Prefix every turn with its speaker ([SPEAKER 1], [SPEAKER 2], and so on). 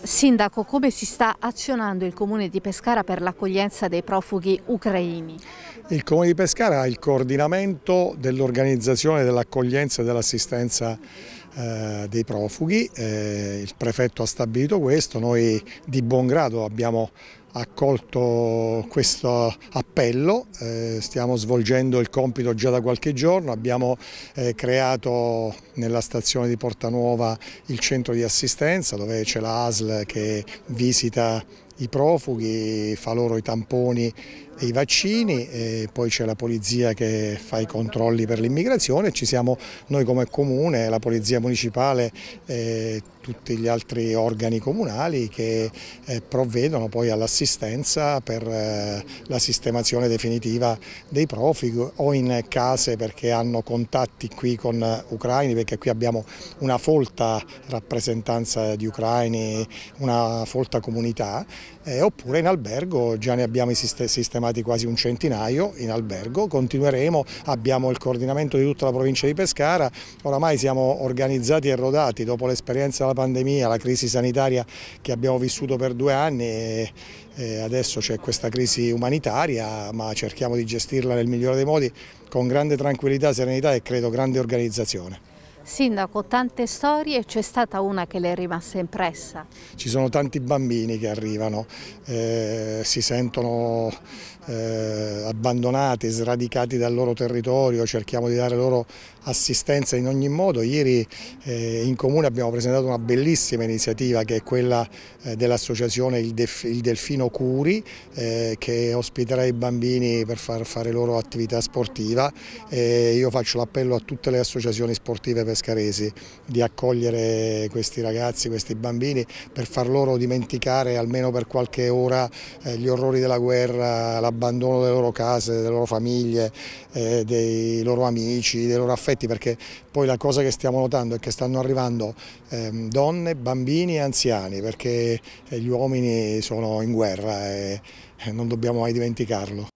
[SPEAKER 1] Sindaco, come si sta azionando il Comune di Pescara per l'accoglienza dei profughi ucraini?
[SPEAKER 2] Il Comune di Pescara ha il coordinamento dell'organizzazione dell'accoglienza e dell'assistenza eh, dei profughi, eh, il prefetto ha stabilito questo, noi di buon grado abbiamo accolto questo appello, eh, stiamo svolgendo il compito già da qualche giorno, abbiamo eh, creato nella stazione di Porta Nuova il centro di assistenza dove c'è la ASL che visita i profughi, fa loro i tamponi e i vaccini, poi c'è la polizia che fa i controlli per l'immigrazione, ci siamo noi come comune, la polizia municipale, eh, tutti gli altri organi comunali che eh, provvedono poi all'assistenza per eh, la sistemazione definitiva dei profughi o in case perché hanno contatti qui con ucraini, perché qui abbiamo una folta rappresentanza di ucraini, una folta comunità eh, oppure in albergo, già ne abbiamo sistemati quasi un centinaio in albergo, continueremo, abbiamo il coordinamento di tutta la provincia di Pescara, oramai siamo organizzati e rodati dopo l'esperienza della pandemia, la crisi sanitaria che abbiamo vissuto per due anni e, e adesso c'è questa crisi umanitaria ma cerchiamo di gestirla nel migliore dei modi con grande tranquillità, serenità e credo grande organizzazione.
[SPEAKER 1] Sindaco, tante storie, c'è stata una che le è rimasta impressa?
[SPEAKER 2] Ci sono tanti bambini che arrivano, eh, si sentono eh, abbandonati, sradicati dal loro territorio, cerchiamo di dare loro assistenza in ogni modo. Ieri eh, in comune abbiamo presentato una bellissima iniziativa che è quella eh, dell'associazione il, il, Delfino Curi eh, che ospiterà i bambini per far fare loro attività sportiva. io faccio l'appello a tutte le associazioni sportive per pescaresi di accogliere questi ragazzi, questi bambini per far loro dimenticare almeno per qualche ora eh, gli orrori della guerra, l'abbandono delle loro case, delle loro famiglie, eh, dei loro amici, dei loro affetti perché poi la cosa che stiamo notando è che stanno arrivando ehm, donne, bambini e anziani perché eh, gli uomini sono in guerra e non dobbiamo mai dimenticarlo.